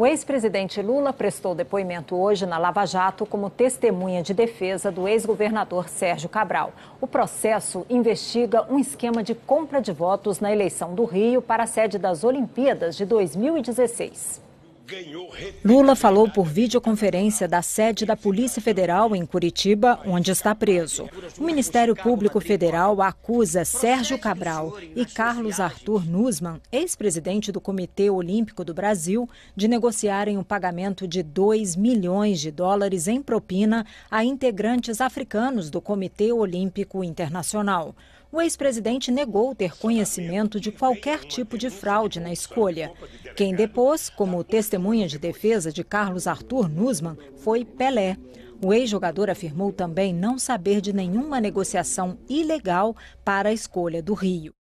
O ex-presidente Lula prestou depoimento hoje na Lava Jato como testemunha de defesa do ex-governador Sérgio Cabral. O processo investiga um esquema de compra de votos na eleição do Rio para a sede das Olimpíadas de 2016. Lula falou por videoconferência da sede da Polícia Federal em Curitiba, onde está preso. O Ministério Público Federal acusa Sérgio Cabral e Carlos Arthur Nussmann, ex-presidente do Comitê Olímpico do Brasil, de negociarem o um pagamento de 2 milhões de dólares em propina a integrantes africanos do Comitê Olímpico Internacional o ex-presidente negou ter conhecimento de qualquer tipo de fraude na escolha. Quem depôs como testemunha de defesa de Carlos Arthur Nussmann foi Pelé. O ex-jogador afirmou também não saber de nenhuma negociação ilegal para a escolha do Rio.